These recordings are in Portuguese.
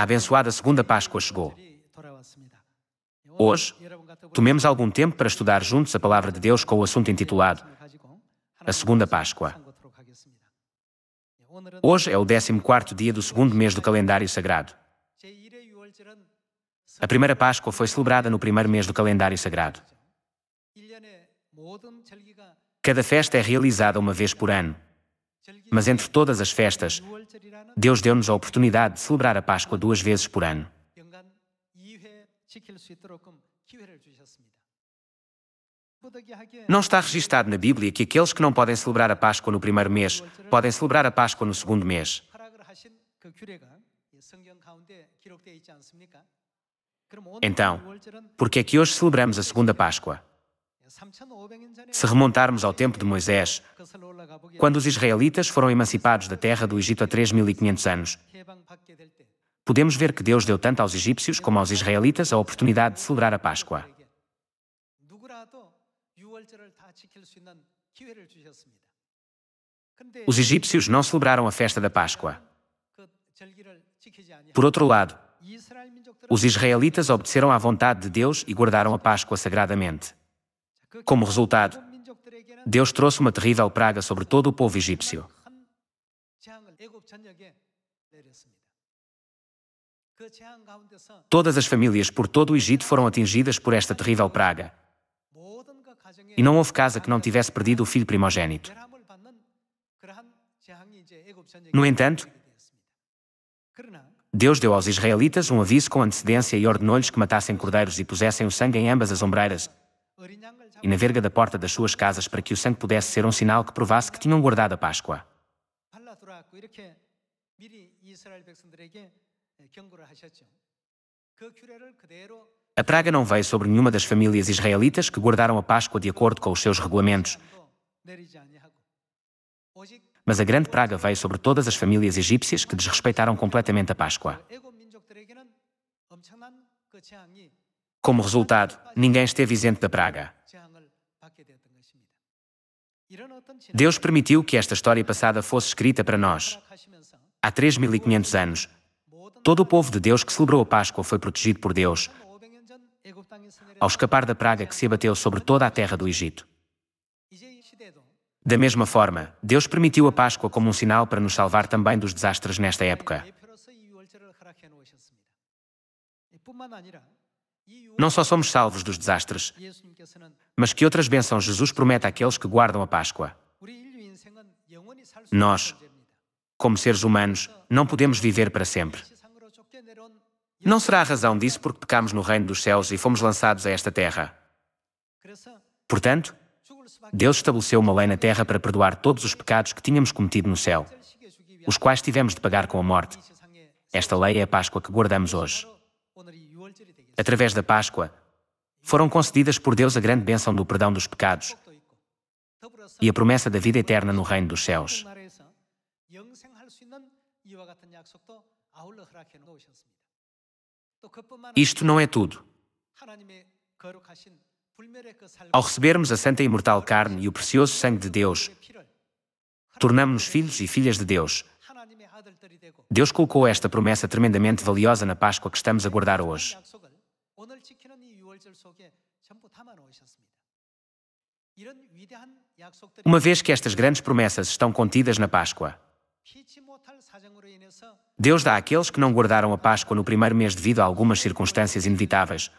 a abençoada segunda Páscoa chegou. Hoje, tomemos algum tempo para estudar juntos a palavra de Deus com o assunto intitulado A Segunda Páscoa. Hoje é o 14º dia do segundo mês do calendário sagrado. A primeira Páscoa foi celebrada no primeiro mês do calendário sagrado. Cada festa é realizada uma vez por ano, mas entre todas as festas, Deus deu-nos a oportunidade de celebrar a Páscoa duas vezes por ano. Não está registado na Bíblia que aqueles que não podem celebrar a Páscoa no primeiro mês podem celebrar a Páscoa no segundo mês. Então, por que é que hoje celebramos a segunda Páscoa? Se remontarmos ao tempo de Moisés, quando os israelitas foram emancipados da terra do Egito há 3.500 anos, podemos ver que Deus deu tanto aos egípcios como aos israelitas a oportunidade de celebrar a Páscoa. Os egípcios não celebraram a festa da Páscoa. Por outro lado, os israelitas obedeceram à vontade de Deus e guardaram a Páscoa sagradamente. Como resultado, Deus trouxe uma terrível praga sobre todo o povo egípcio. Todas as famílias por todo o Egito foram atingidas por esta terrível praga. E não houve casa que não tivesse perdido o filho primogênito. No entanto, Deus deu aos israelitas um aviso com antecedência e ordenou-lhes que matassem cordeiros e pusessem o sangue em ambas as ombreiras e na verga da porta das suas casas para que o sangue pudesse ser um sinal que provasse que tinham guardado a Páscoa. A praga não veio sobre nenhuma das famílias israelitas que guardaram a Páscoa de acordo com os seus regulamentos. Mas a grande praga veio sobre todas as famílias egípcias que desrespeitaram completamente a Páscoa. Como resultado, ninguém esteve isento da praga. Deus permitiu que esta história passada fosse escrita para nós. Há 3.500 anos, todo o povo de Deus que celebrou a Páscoa foi protegido por Deus ao escapar da praga que se abateu sobre toda a terra do Egito. Da mesma forma, Deus permitiu a Páscoa como um sinal para nos salvar também dos desastres nesta época. Não só somos salvos dos desastres, mas que outras bênçãos Jesus promete àqueles que guardam a Páscoa? Nós, como seres humanos, não podemos viver para sempre. Não será a razão disso porque pecamos no reino dos céus e fomos lançados a esta terra. Portanto, Deus estabeleceu uma lei na terra para perdoar todos os pecados que tínhamos cometido no céu, os quais tivemos de pagar com a morte. Esta lei é a Páscoa que guardamos hoje. Através da Páscoa, foram concedidas por Deus a grande bênção do perdão dos pecados e a promessa da vida eterna no reino dos céus. Isto não é tudo. Ao recebermos a santa e imortal carne e o precioso sangue de Deus, tornamos-nos filhos e filhas de Deus. Deus colocou esta promessa tremendamente valiosa na Páscoa que estamos a guardar hoje. Uma vez que estas grandes promessas estão contidas na Páscoa, Deus dá àqueles que não guardaram a Páscoa no primeiro mês devido a algumas circunstâncias inevitáveis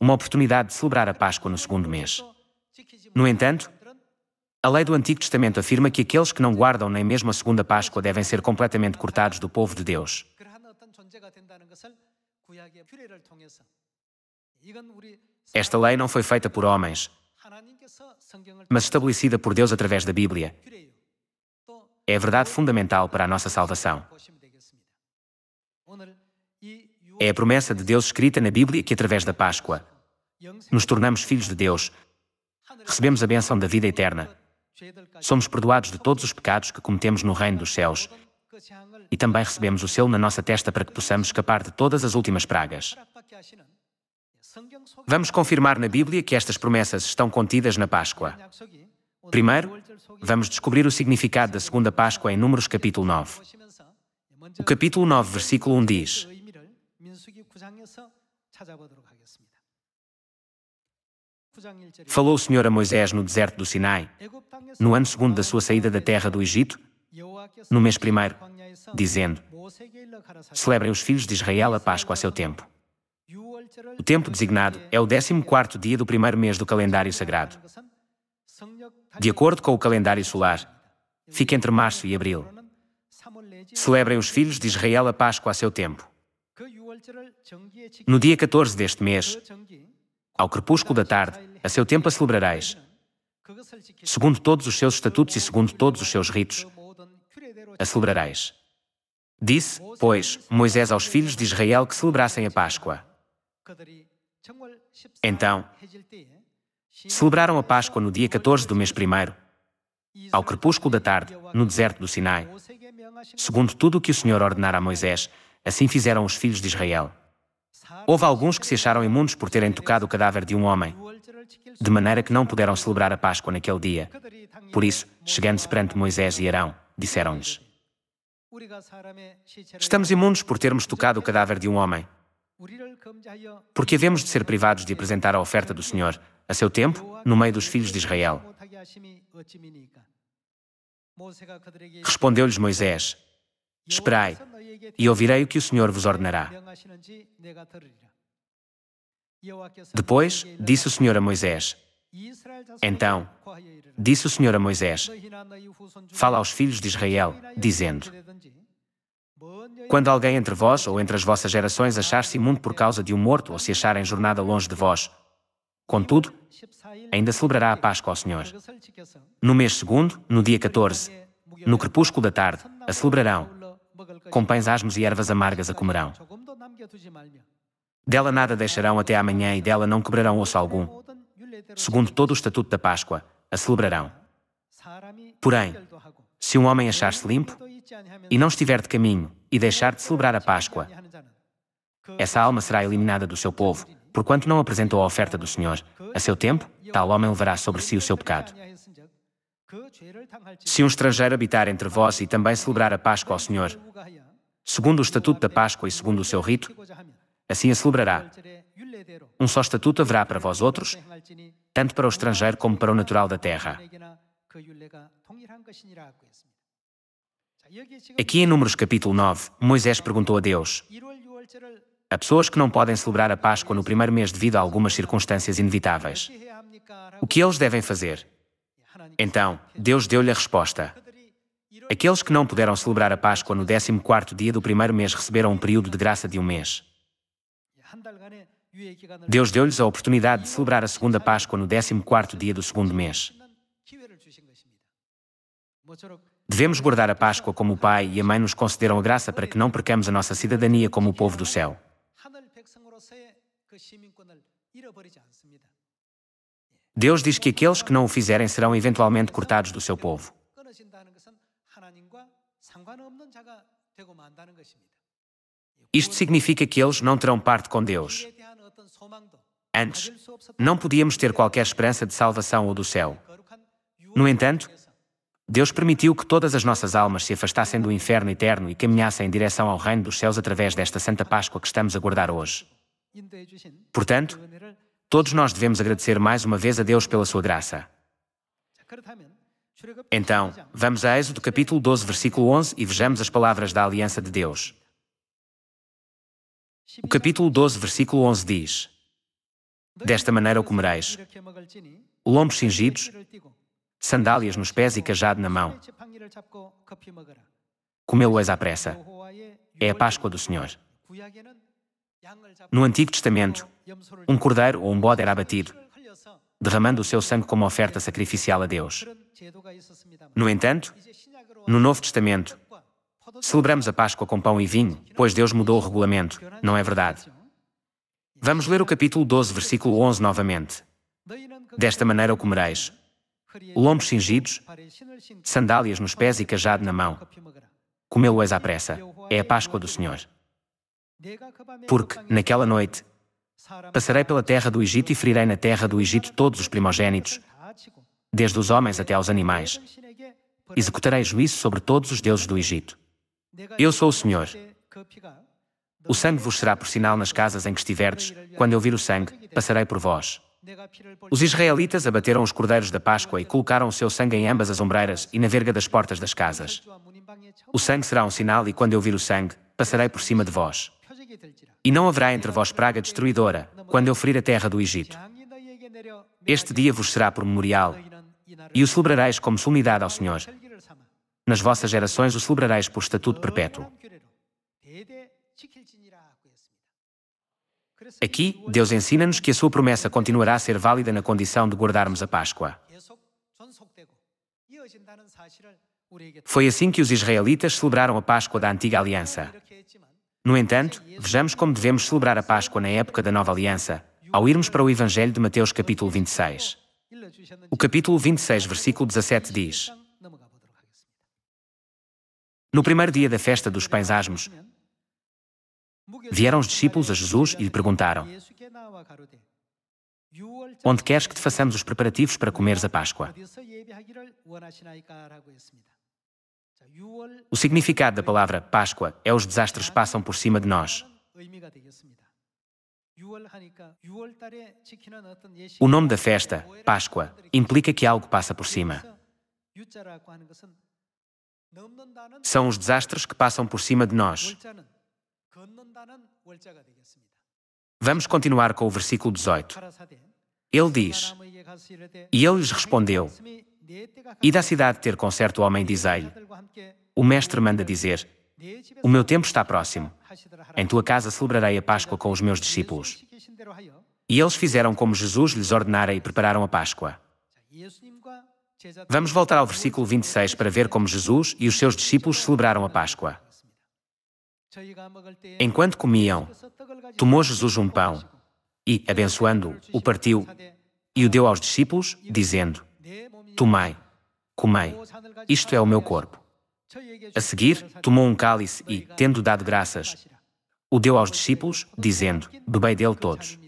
uma oportunidade de celebrar a Páscoa no segundo mês. No entanto, a lei do Antigo Testamento afirma que aqueles que não guardam nem mesmo a segunda Páscoa devem ser completamente cortados do povo de Deus. Esta lei não foi feita por homens, mas estabelecida por Deus através da Bíblia. É a verdade fundamental para a nossa salvação. É a promessa de Deus escrita na Bíblia que, através da Páscoa, nos tornamos filhos de Deus, recebemos a bênção da vida eterna, somos perdoados de todos os pecados que cometemos no reino dos céus e também recebemos o selo na nossa testa para que possamos escapar de todas as últimas pragas. Vamos confirmar na Bíblia que estas promessas estão contidas na Páscoa. Primeiro, vamos descobrir o significado da segunda Páscoa em Números capítulo 9. O capítulo 9, versículo 1 diz: Falou o Senhor a Moisés no deserto do Sinai, no ano segundo da sua saída da terra do Egito, no mês primeiro, dizendo: Celebrem os filhos de Israel a Páscoa a seu tempo. O tempo designado é o 14º dia do primeiro mês do calendário sagrado. De acordo com o calendário solar, fica entre março e abril. Celebrem os filhos de Israel a Páscoa a seu tempo. No dia 14 deste mês, ao crepúsculo da tarde, a seu tempo a celebrareis, segundo todos os seus estatutos e segundo todos os seus ritos, a celebrareis. Disse, pois, Moisés aos filhos de Israel que celebrassem a Páscoa. Então, eh, celebraram a Páscoa no dia 14 do mês primeiro, ao crepúsculo da tarde, no deserto do Sinai, segundo tudo o que o Senhor ordenara a Moisés, assim fizeram os filhos de Israel. Houve alguns que se acharam imundos por terem tocado o cadáver de um homem, de maneira que não puderam celebrar a Páscoa naquele dia. Por isso, chegando-se perante Moisés e Arão, disseram-lhes: Estamos imundos por termos tocado o cadáver de um homem. Porque havemos de ser privados de apresentar a oferta do Senhor, a seu tempo, no meio dos filhos de Israel. Respondeu-lhes Moisés: Esperai, e ouvirei o que o Senhor vos ordenará. Depois disse o Senhor a Moisés: Então, disse o Senhor a Moisés: Fala aos filhos de Israel, dizendo: quando alguém entre vós ou entre as vossas gerações achar-se imundo por causa de um morto ou se achar em jornada longe de vós, contudo, ainda celebrará a Páscoa ao Senhor. No mês segundo, no dia 14, no crepúsculo da tarde, a celebrarão. Com pães asmos e ervas amargas a comerão. Dela nada deixarão até amanhã e dela não quebrarão osso algum. Segundo todo o estatuto da Páscoa, a celebrarão. Porém, se um homem achar-se limpo, e não estiver de caminho e deixar de celebrar a Páscoa, essa alma será eliminada do seu povo, porquanto não apresentou a oferta do Senhor. A seu tempo, tal homem levará sobre si o seu pecado. Se um estrangeiro habitar entre vós e também celebrar a Páscoa ao Senhor, segundo o estatuto da Páscoa e segundo o seu rito, assim a celebrará. Um só estatuto haverá para vós outros, tanto para o estrangeiro como para o natural da terra. Aqui em Números capítulo 9, Moisés perguntou a Deus: Há pessoas que não podem celebrar a Páscoa no primeiro mês devido a algumas circunstâncias inevitáveis. É o que eles devem fazer? Então, Deus deu-lhe a resposta. Aqueles que não puderam celebrar a Páscoa no 14 dia do primeiro mês receberam um período de graça de um mês. Deus deu-lhes a oportunidade de celebrar a segunda Páscoa no 14 dia do segundo mês. Devemos guardar a Páscoa como o Pai e a Mãe nos concederam a graça para que não percamos a nossa cidadania como o povo do céu. Deus diz que aqueles que não o fizerem serão eventualmente cortados do seu povo. Isto significa que eles não terão parte com Deus. Antes, não podíamos ter qualquer esperança de salvação ou do céu. No entanto, Deus permitiu que todas as nossas almas se afastassem do inferno eterno e caminhassem em direção ao reino dos céus através desta Santa Páscoa que estamos a guardar hoje. Portanto, todos nós devemos agradecer mais uma vez a Deus pela sua graça. Então, vamos a Êxodo capítulo 12, versículo 11 e vejamos as palavras da aliança de Deus. O capítulo 12, versículo 11 diz: Desta maneira o comereis: lombos cingidos, sandálias nos pés e cajado na mão. comeu eis à pressa. É a Páscoa do Senhor. No Antigo Testamento, um cordeiro ou um bode era abatido, derramando o seu sangue como oferta sacrificial a Deus. No entanto, no Novo Testamento, celebramos a Páscoa com pão e vinho, pois Deus mudou o regulamento, não é verdade? Vamos ler o capítulo 12, versículo 11 novamente. Desta maneira o comereis, lombos cingidos, sandálias nos pés e cajado na mão. Comê-lo-eis à pressa. É a Páscoa do Senhor. Porque, naquela noite, passarei pela terra do Egito e ferirei na terra do Egito todos os primogênitos, desde os homens até aos animais. Executarei juízo sobre todos os deuses do Egito. Eu sou o Senhor. O sangue vos será por sinal nas casas em que estiverdes. Quando eu vir o sangue, passarei por vós. Os israelitas abateram os cordeiros da Páscoa e colocaram o seu sangue em ambas as ombreiras e na verga das portas das casas. O sangue será um sinal, e quando eu vir o sangue, passarei por cima de vós. E não haverá entre vós praga destruidora, quando eu ferir a terra do Egito. Este dia vos será por memorial, e o celebrareis como solenidade ao Senhor. Nas vossas gerações o celebrareis por estatuto perpétuo. Aqui, Deus ensina-nos que a sua promessa continuará a ser válida na condição de guardarmos a Páscoa. Foi assim que os israelitas celebraram a Páscoa da antiga aliança. No entanto, vejamos como devemos celebrar a Páscoa na época da nova aliança, ao irmos para o Evangelho de Mateus, capítulo 26. O capítulo 26, versículo 17 diz: No primeiro dia da festa dos pães asmos, Vieram os discípulos a Jesus e lhe perguntaram: Onde queres que te façamos os preparativos para comeres a Páscoa? O significado da palavra Páscoa é os desastres passam por cima de nós. O nome da festa, Páscoa, implica que algo passa por cima. São os desastres que passam por cima de nós. Vamos continuar com o versículo 18. Ele diz: E ele lhes respondeu: E da cidade ter com certo homem, dizei-lhe: O mestre manda dizer: O meu tempo está próximo. Em tua casa celebrarei a Páscoa com os meus discípulos. E eles fizeram como Jesus lhes ordenara e prepararam a Páscoa. Vamos voltar ao versículo 26 para ver como Jesus e os seus discípulos celebraram a Páscoa. Enquanto comiam, tomou Jesus um pão e, abençoando-o, o partiu e o deu aos discípulos, dizendo: Tomai, comei, isto é o meu corpo. A seguir, tomou um cálice e, tendo dado graças, o deu aos discípulos, dizendo: Bebei dele todos.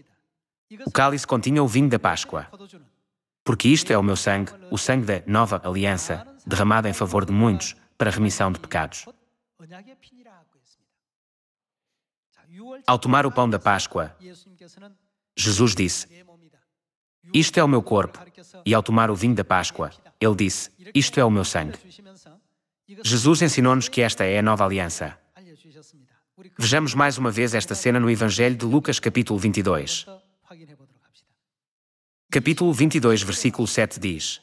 O cálice continha o vinho da Páscoa. Porque isto é o meu sangue, o sangue da nova aliança, derramado em favor de muitos, para remissão de pecados. Ao tomar o pão da Páscoa, Jesus disse: Isto é o meu corpo. E ao tomar o vinho da Páscoa, ele disse: Isto é o meu sangue. Jesus ensinou-nos que esta é a nova aliança. Vejamos mais uma vez esta cena no Evangelho de Lucas, capítulo 22. Capítulo 22, versículo 7 diz: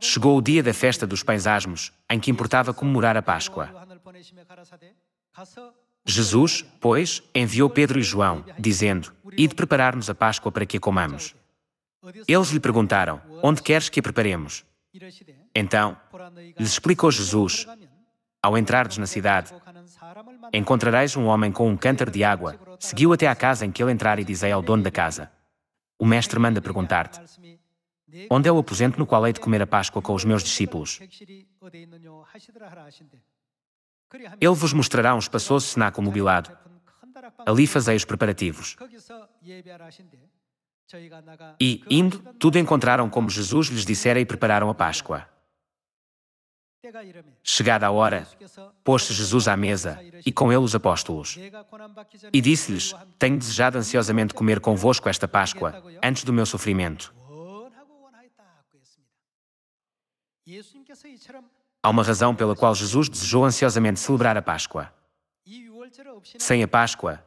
Chegou o dia da festa dos pães asmos, em que importava comemorar a Páscoa. Jesus, pois, enviou Pedro e João, dizendo: Ide preparar-nos a Páscoa para que a comamos. Eles lhe perguntaram: Onde queres que a preparemos? Então, lhes explicou Jesus: Ao entrardes na cidade, encontrareis um homem com um cântaro de água. Seguiu até à casa em que ele entrar e dizei ao dono da casa: O mestre manda perguntar-te: Onde é o aposento no qual hei de comer a Páscoa com os meus discípulos? Ele vos mostrará um espaçoso cenáculo mobilado. Ali fazei os preparativos. E, indo, tudo encontraram como Jesus lhes dissera e prepararam a Páscoa. Chegada a hora, pôs-se Jesus à mesa, e com ele os apóstolos. E disse-lhes: Tenho desejado ansiosamente comer convosco esta Páscoa, antes do meu sofrimento. Há uma razão pela qual Jesus desejou ansiosamente celebrar a Páscoa. Sem a Páscoa,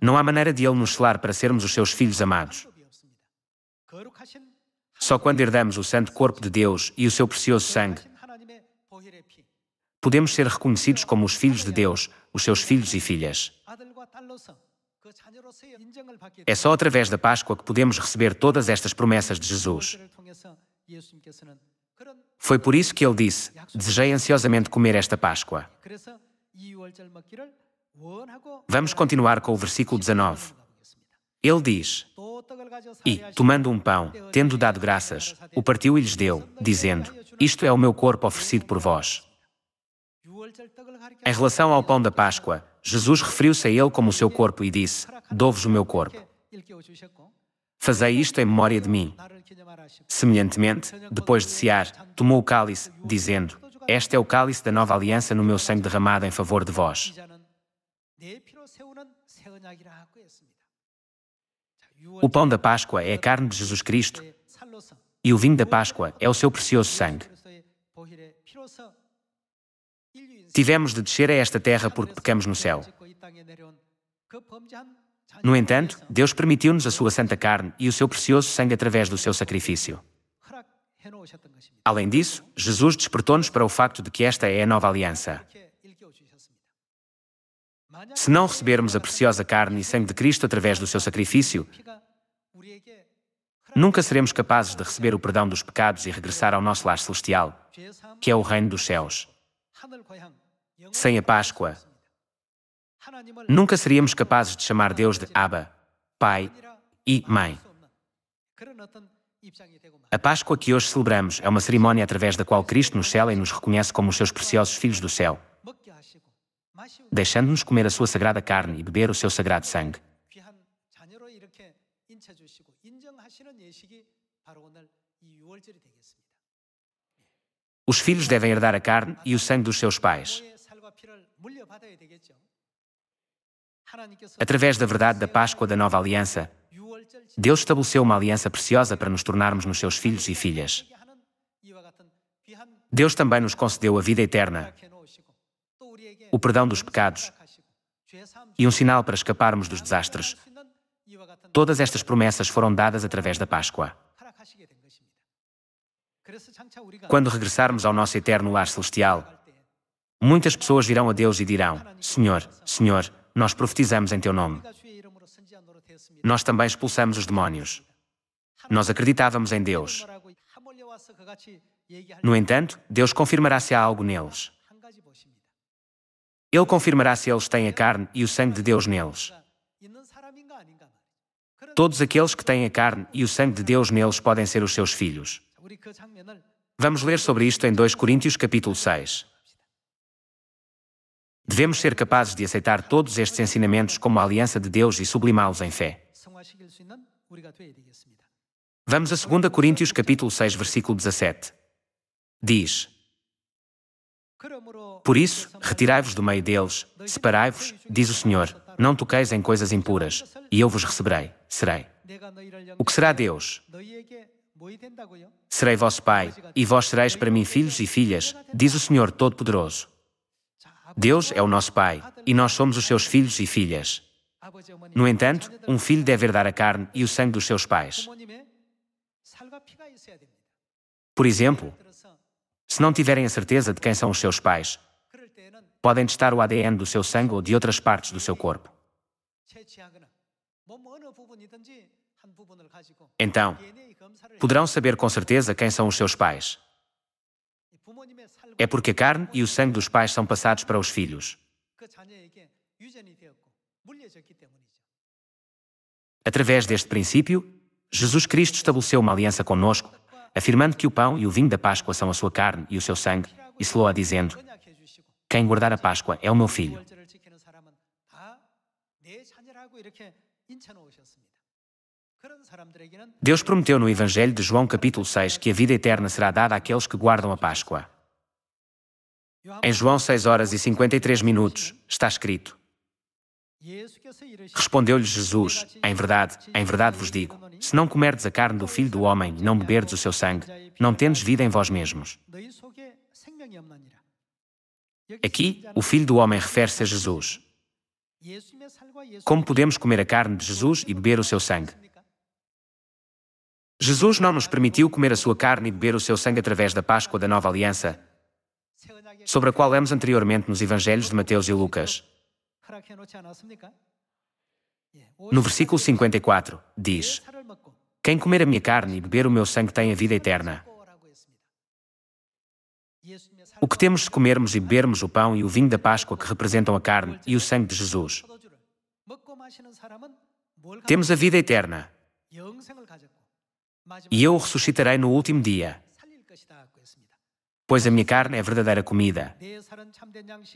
não há maneira de Ele nos selar para sermos os seus filhos amados. Só quando herdamos o santo corpo de Deus e o seu precioso sangue, podemos ser reconhecidos como os filhos de Deus, os seus filhos e filhas. É só através da Páscoa que podemos receber todas estas promessas de Jesus. Foi por isso que ele disse: Desejei ansiosamente comer esta Páscoa. Vamos continuar com o versículo 19. Ele diz: E, tomando um pão, tendo dado graças, o partiu e lhes deu, dizendo: Isto é o meu corpo oferecido por vós. Em relação ao pão da Páscoa, Jesus referiu-se a ele como o seu corpo e disse: Dou-vos o meu corpo. Fazei isto em memória de mim. Semelhantemente, depois de cear, tomou o cálice, dizendo: Este é o cálice da nova aliança no meu sangue derramado em favor de vós. O pão da Páscoa é a carne de Jesus Cristo e o vinho da Páscoa é o seu precioso sangue. Tivemos de descer a esta terra porque pecamos no céu. No entanto, Deus permitiu-nos a sua santa carne e o seu precioso sangue através do seu sacrifício. Além disso, Jesus despertou-nos para o facto de que esta é a nova aliança. Se não recebermos a preciosa carne e sangue de Cristo através do seu sacrifício, nunca seremos capazes de receber o perdão dos pecados e regressar ao nosso lar celestial, que é o reino dos céus. Sem a Páscoa, Nunca seríamos capazes de chamar Deus de Abba, Pai e Mãe. A Páscoa que hoje celebramos é uma cerimónia através da qual Cristo nos cela e nos reconhece como os seus preciosos filhos do céu, deixando-nos comer a sua sagrada carne e beber o seu sagrado sangue. Os filhos devem herdar a carne e o sangue dos seus pais. Através da verdade da Páscoa da Nova Aliança, Deus estabeleceu uma aliança preciosa para nos tornarmos nos seus filhos e filhas. Deus também nos concedeu a vida eterna, o perdão dos pecados e um sinal para escaparmos dos desastres. Todas estas promessas foram dadas através da Páscoa. Quando regressarmos ao nosso eterno lar celestial, muitas pessoas virão a Deus e dirão: Senhor, Senhor, nós profetizamos em teu nome. Nós também expulsamos os demónios. Nós acreditávamos em Deus. No entanto, Deus confirmará se há algo neles. Ele confirmará se eles têm a carne e o sangue de Deus neles. Todos aqueles que têm a carne e o sangue de Deus neles podem ser os seus filhos. Vamos ler sobre isto em 2 Coríntios capítulo 6. Devemos ser capazes de aceitar todos estes ensinamentos como a aliança de Deus e sublimá-los em fé. Vamos a 2 Coríntios capítulo 6, versículo 17. Diz: Por isso, retirai-vos do meio deles, separai-vos, diz o Senhor, não toqueis em coisas impuras, e eu vos receberei, serei. O que será Deus? Serei vosso Pai, e vós sereis para mim filhos e filhas, diz o Senhor Todo-Poderoso. Deus é o nosso Pai e nós somos os seus filhos e filhas. No entanto, um filho deve herdar a carne e o sangue dos seus pais. Por exemplo, se não tiverem a certeza de quem são os seus pais, podem testar o ADN do seu sangue ou de outras partes do seu corpo. Então, poderão saber com certeza quem são os seus pais. É porque a carne e o sangue dos pais são passados para os filhos. Através deste princípio, Jesus Cristo estabeleceu uma aliança conosco, afirmando que o pão e o vinho da Páscoa são a sua carne e o seu sangue, e a dizendo: Quem guardar a Páscoa é o meu filho. Deus prometeu no Evangelho de João, capítulo 6, que a vida eterna será dada àqueles que guardam a Páscoa. Em João 6 horas e 53 minutos está escrito: Respondeu-lhes Jesus: Em verdade, em verdade vos digo: se não comerdes a carne do filho do homem, não beberdes o seu sangue, não tendes vida em vós mesmos. Aqui, o filho do homem refere-se a Jesus. Como podemos comer a carne de Jesus e beber o seu sangue? Jesus não nos permitiu comer a sua carne e beber o seu sangue através da Páscoa da Nova Aliança, sobre a qual lemos anteriormente nos Evangelhos de Mateus e Lucas. No versículo 54, diz: Quem comer a minha carne e beber o meu sangue tem a vida eterna. O que temos de comermos e bebermos o pão e o vinho da Páscoa que representam a carne e o sangue de Jesus? Temos a vida eterna. E eu o ressuscitarei no último dia. Pois a minha carne é verdadeira comida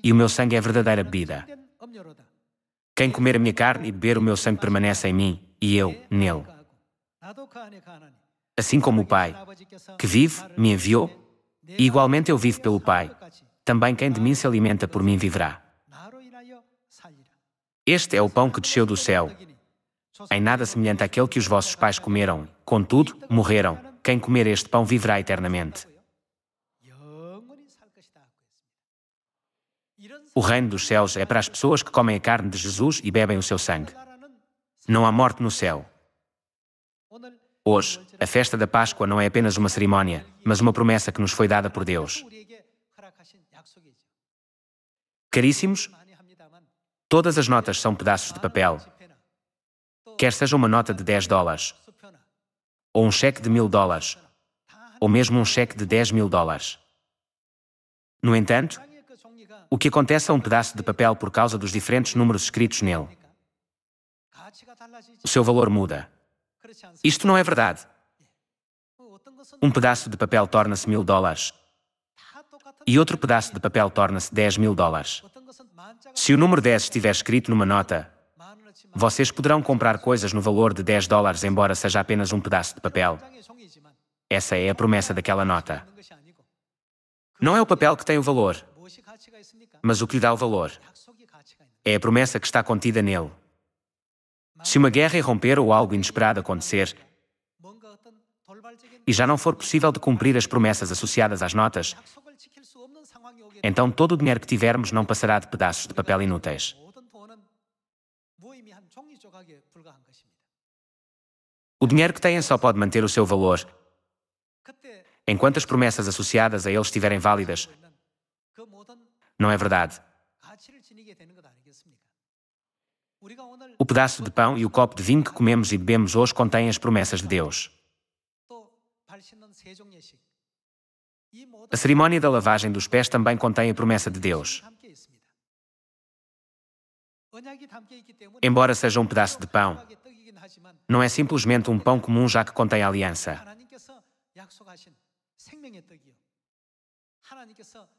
e o meu sangue é verdadeira bebida. Quem comer a minha carne e beber o meu sangue permanece em mim e eu nele. Assim como o Pai, que vive, me enviou, e igualmente eu vivo pelo Pai, também quem de mim se alimenta por mim viverá. Este é o pão que desceu do céu, em nada semelhante àquele que os vossos pais comeram, contudo, morreram. Quem comer este pão viverá eternamente. O reino dos céus é para as pessoas que comem a carne de Jesus e bebem o seu sangue. Não há morte no céu. Hoje, a festa da Páscoa não é apenas uma cerimónia, mas uma promessa que nos foi dada por Deus. Caríssimos, todas as notas são pedaços de papel, quer seja uma nota de 10 dólares, ou um cheque de mil dólares, ou mesmo um cheque de 10 mil dólares. No entanto, o que acontece a é um pedaço de papel por causa dos diferentes números escritos nele? O seu valor muda. Isto não é verdade. Um pedaço de papel torna-se mil dólares e outro pedaço de papel torna-se 10 mil dólares. Se o número 10 estiver escrito numa nota, vocês poderão comprar coisas no valor de 10 dólares, embora seja apenas um pedaço de papel. Essa é a promessa daquela nota. Não é o papel que tem o valor, mas o que lhe dá o valor. É a promessa que está contida nele. Se uma guerra irromper ou algo inesperado acontecer, e já não for possível de cumprir as promessas associadas às notas, então todo o dinheiro que tivermos não passará de pedaços de papel inúteis. O dinheiro que têm só pode manter o seu valor. Enquanto as promessas associadas a eles estiverem válidas, não é verdade. O pedaço de pão e o copo de vinho que comemos e bebemos hoje contêm as promessas de Deus. A cerimónia da lavagem dos pés também contém a promessa de Deus. Embora seja um pedaço de pão, não é simplesmente um pão comum, já que contém a aliança.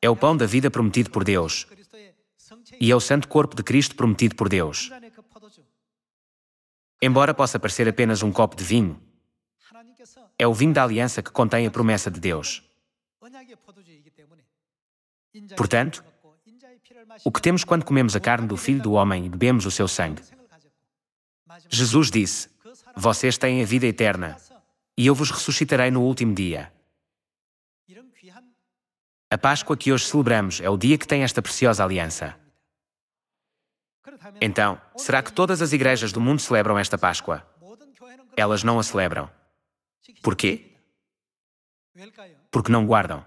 É o pão da vida prometido por Deus e é o santo corpo de Cristo prometido por Deus. Embora possa parecer apenas um copo de vinho, é o vinho da aliança que contém a promessa de Deus. Portanto, o que temos quando comemos a carne do Filho do Homem e bebemos o seu sangue. Jesus disse: Vocês têm a vida eterna, e eu vos ressuscitarei no último dia. A Páscoa que hoje celebramos é o dia que tem esta preciosa aliança. Então, será que todas as igrejas do mundo celebram esta Páscoa? Elas não a celebram. Porquê? Porque não guardam.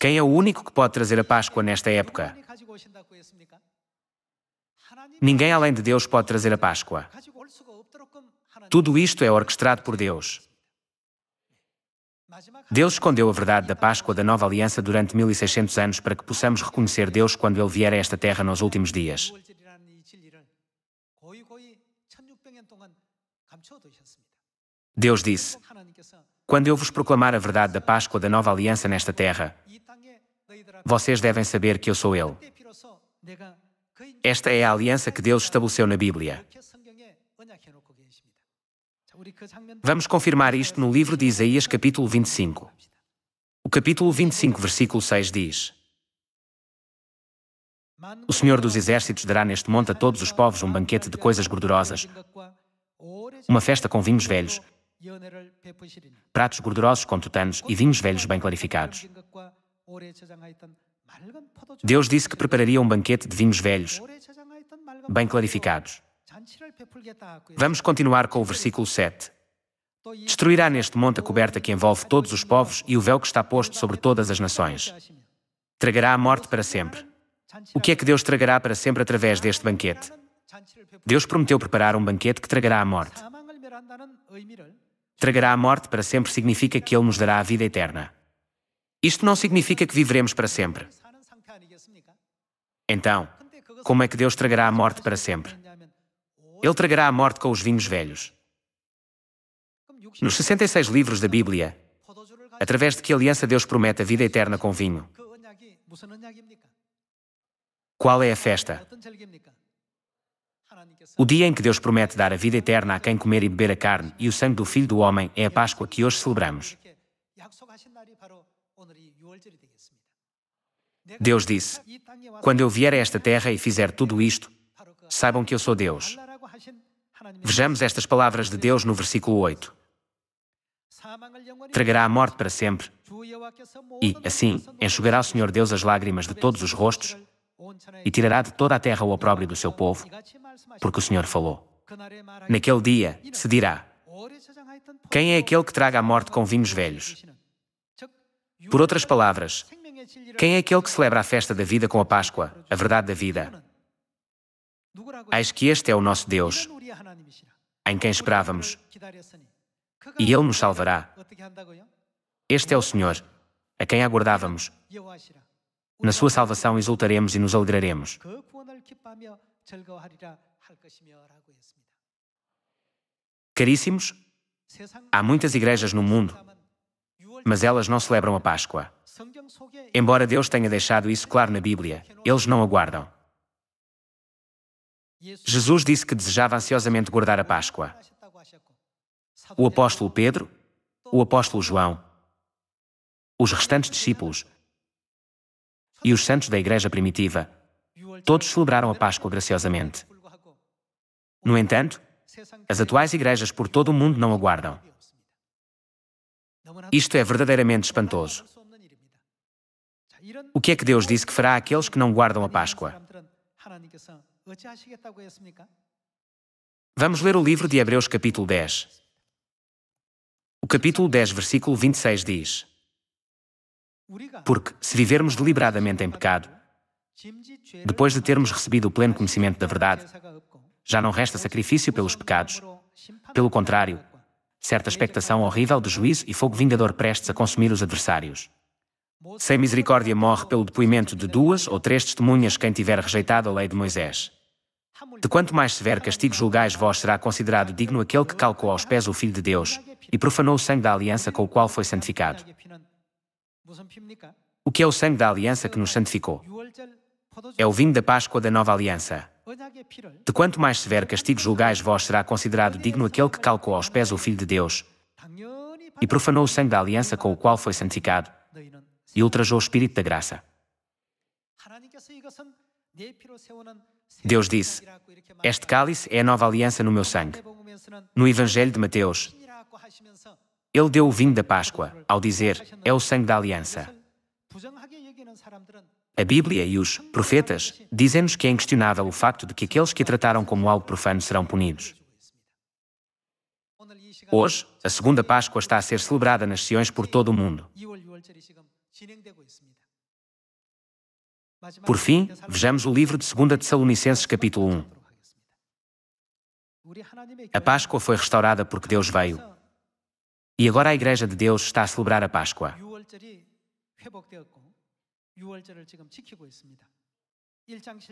Quem é o único que pode trazer a Páscoa nesta época? Ninguém além de Deus pode trazer a Páscoa. Tudo isto é orquestrado por Deus. Deus escondeu a verdade da Páscoa da Nova Aliança durante 1600 anos para que possamos reconhecer Deus quando Ele vier a esta terra nos últimos dias. Deus disse: quando eu vos proclamar a verdade da Páscoa da nova aliança nesta terra, vocês devem saber que eu sou Ele. Esta é a aliança que Deus estabeleceu na Bíblia. Vamos confirmar isto no livro de Isaías, capítulo 25. O capítulo 25, versículo 6 diz: O Senhor dos Exércitos dará neste monte a todos os povos um banquete de coisas gordurosas, uma festa com vinhos velhos, pratos gordurosos com tutanos e vinhos velhos bem clarificados. Deus disse que prepararia um banquete de vinhos velhos, bem clarificados. Vamos continuar com o versículo 7. Destruirá neste monte a coberta que envolve todos os povos e o véu que está posto sobre todas as nações. Tragará a morte para sempre. O que é que Deus tragará para sempre através deste banquete? Deus prometeu preparar um banquete que tragará a morte tragará a morte para sempre significa que Ele nos dará a vida eterna. Isto não significa que viveremos para sempre. Então, como é que Deus tragará a morte para sempre? Ele tragará a morte com os vinhos velhos. Nos 66 livros da Bíblia, através de que aliança Deus promete a vida eterna com vinho? Qual é a festa? O dia em que Deus promete dar a vida eterna a quem comer e beber a carne e o sangue do Filho do Homem é a Páscoa que hoje celebramos. Deus disse: Quando eu vier a esta terra e fizer tudo isto, saibam que eu sou Deus. Vejamos estas palavras de Deus no versículo 8. Tragará a morte para sempre, e, assim, enxugará o Senhor Deus as lágrimas de todos os rostos, e tirará de toda a terra o opróbrio do seu povo, porque o Senhor falou. Naquele dia se dirá: Quem é aquele que traga a morte com vinhos velhos? Por outras palavras, quem é aquele que celebra a festa da vida com a Páscoa, a verdade da vida? Eis que este é o nosso Deus, em quem esperávamos, e Ele nos salvará. Este é o Senhor, a quem aguardávamos. Na Sua salvação exultaremos e nos alegraremos. Caríssimos, há muitas igrejas no mundo, mas elas não celebram a Páscoa. Embora Deus tenha deixado isso claro na Bíblia, eles não aguardam. Jesus disse que desejava ansiosamente guardar a Páscoa. O é? apóstolo Pedro, o apóstolo João, os restantes discípulos e os santos da igreja primitiva todos celebraram a Páscoa graciosamente. No entanto, as atuais igrejas por todo o mundo não aguardam. Isto é verdadeiramente espantoso. O que é que Deus disse que fará àqueles que não guardam a Páscoa? Vamos ler o livro de Hebreus, capítulo 10. O capítulo 10, versículo 26 diz: Porque, se vivermos deliberadamente em pecado, depois de termos recebido o pleno conhecimento da verdade, já não resta sacrifício pelos pecados. Pelo contrário, certa expectação horrível de juízo e fogo vingador prestes a consumir os adversários. Sem misericórdia morre pelo depoimento de duas ou três testemunhas quem tiver rejeitado a lei de Moisés. De quanto mais severo castigo julgais vós será considerado digno aquele que calcou aos pés o Filho de Deus e profanou o sangue da aliança com o qual foi santificado. O que é o sangue da aliança que nos santificou? É o vinho da Páscoa da nova aliança. De quanto mais severo castigo julgais vós, será considerado digno aquele que calcou aos pés o Filho de Deus e profanou o sangue da aliança com o qual foi santificado e ultrajou o Espírito da graça. Deus disse: Este cálice é a nova aliança no meu sangue. No Evangelho de Mateus, ele deu o vinho da Páscoa, ao dizer: É o sangue da aliança. A Bíblia e os profetas dizem-nos que é inquestionável o facto de que aqueles que a trataram como algo profano serão punidos. Hoje, a segunda Páscoa está a ser celebrada nas Siões por todo o mundo. Por fim, vejamos o livro de 2 Tessalonicenses, capítulo 1. A Páscoa foi restaurada porque Deus veio. E agora a Igreja de Deus está a celebrar a Páscoa.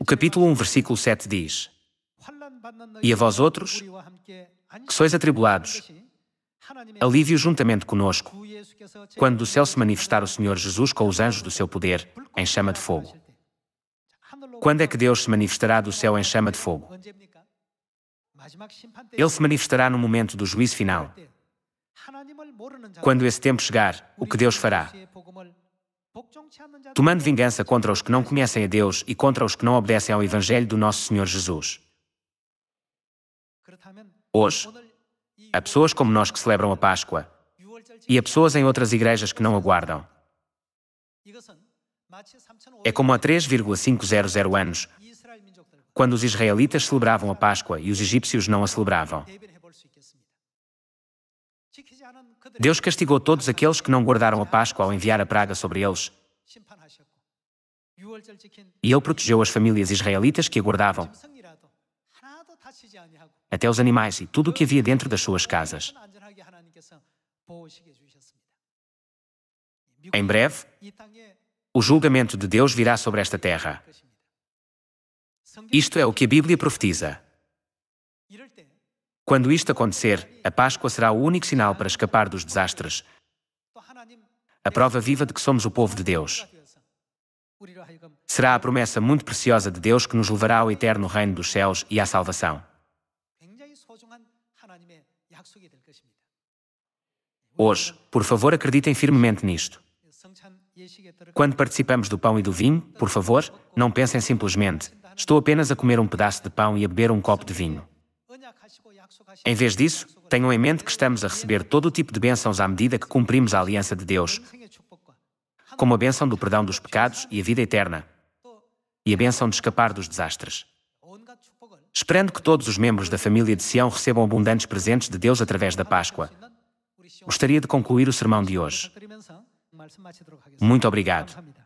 O capítulo 1, versículo 7 diz: E a vós outros, que sois atribulados, alívio juntamente conosco, quando do céu se manifestar o Senhor Jesus com os anjos do seu poder, em chama de fogo. Quando é que Deus se manifestará do céu em chama de fogo? Ele se manifestará no momento do juízo final. Quando esse tempo chegar, o que Deus fará? tomando vingança contra os que não conhecem a Deus e contra os que não obedecem ao Evangelho do nosso Senhor Jesus. Hoje, há pessoas como nós que celebram a Páscoa e há pessoas em outras igrejas que não aguardam. É como há 3,500 anos, quando os israelitas celebravam a Páscoa e os egípcios não a celebravam. Deus castigou todos aqueles que não guardaram a Páscoa ao enviar a praga sobre eles. E Ele protegeu as famílias israelitas que guardavam, até os animais e tudo o que havia dentro das suas casas. Em breve, o julgamento de Deus virá sobre esta terra. Isto é o que a Bíblia profetiza. Quando isto acontecer, a Páscoa será o único sinal para escapar dos desastres, a prova viva de que somos o povo de Deus. Será a promessa muito preciosa de Deus que nos levará ao eterno reino dos céus e à salvação. Hoje, por favor, acreditem firmemente nisto. Quando participamos do pão e do vinho, por favor, não pensem simplesmente: estou apenas a comer um pedaço de pão e a beber um copo de vinho. Em vez disso, tenham em mente que estamos a receber todo o tipo de bênçãos à medida que cumprimos a aliança de Deus, como a bênção do perdão dos pecados e a vida eterna, e a bênção de escapar dos desastres. Esperando que todos os membros da família de Sião recebam abundantes presentes de Deus através da Páscoa, gostaria de concluir o sermão de hoje. Muito obrigado.